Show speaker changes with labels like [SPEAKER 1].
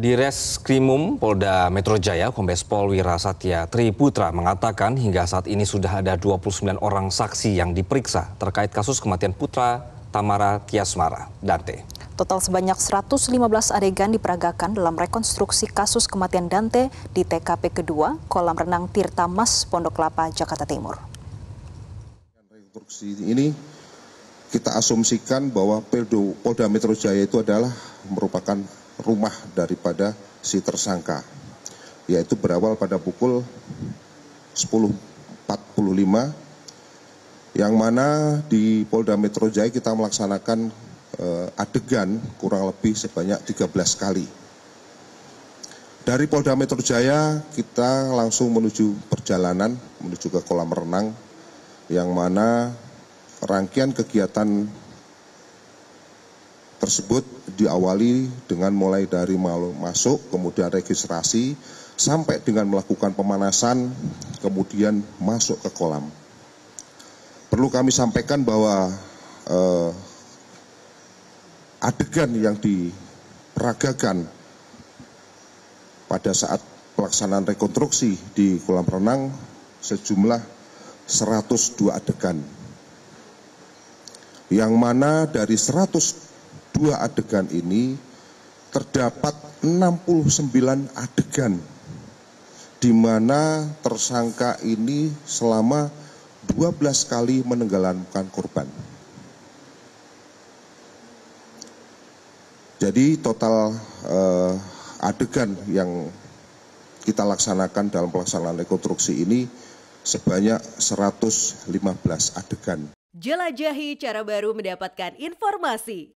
[SPEAKER 1] Di Reskrimum Polda Metro Jaya, Kombes Pol Wira Wirasatya Triputra mengatakan hingga saat ini sudah ada 29 orang saksi yang diperiksa terkait kasus kematian putra Tamara Tiasmara, Dante.
[SPEAKER 2] Total sebanyak 115 adegan diperagakan dalam rekonstruksi kasus kematian Dante di TKP kedua, kolam renang Tirta Mas, Pondok Kelapa, Jakarta Timur.
[SPEAKER 3] Rekonstruksi ini kita asumsikan bahwa Polda Metro Jaya itu adalah merupakan rumah daripada si tersangka yaitu berawal pada pukul 10.45 yang mana di Polda Metro Jaya kita melaksanakan eh, adegan kurang lebih sebanyak 13 kali. Dari Polda Metro Jaya kita langsung menuju perjalanan menuju ke kolam renang yang mana rangkaian kegiatan tersebut diawali dengan mulai dari masuk, kemudian registrasi, sampai dengan melakukan pemanasan, kemudian masuk ke kolam. Perlu kami sampaikan bahwa eh, adegan yang diperagakan pada saat pelaksanaan rekonstruksi di kolam renang sejumlah 102 adegan. Yang mana dari 100 dua adegan ini terdapat 69 adegan di mana tersangka ini selama 12 kali menenggelamkan korban. Jadi total eh, adegan yang kita laksanakan dalam pelaksanaan rekonstruksi ini sebanyak 115 adegan.
[SPEAKER 2] Jelajahi cara baru mendapatkan informasi.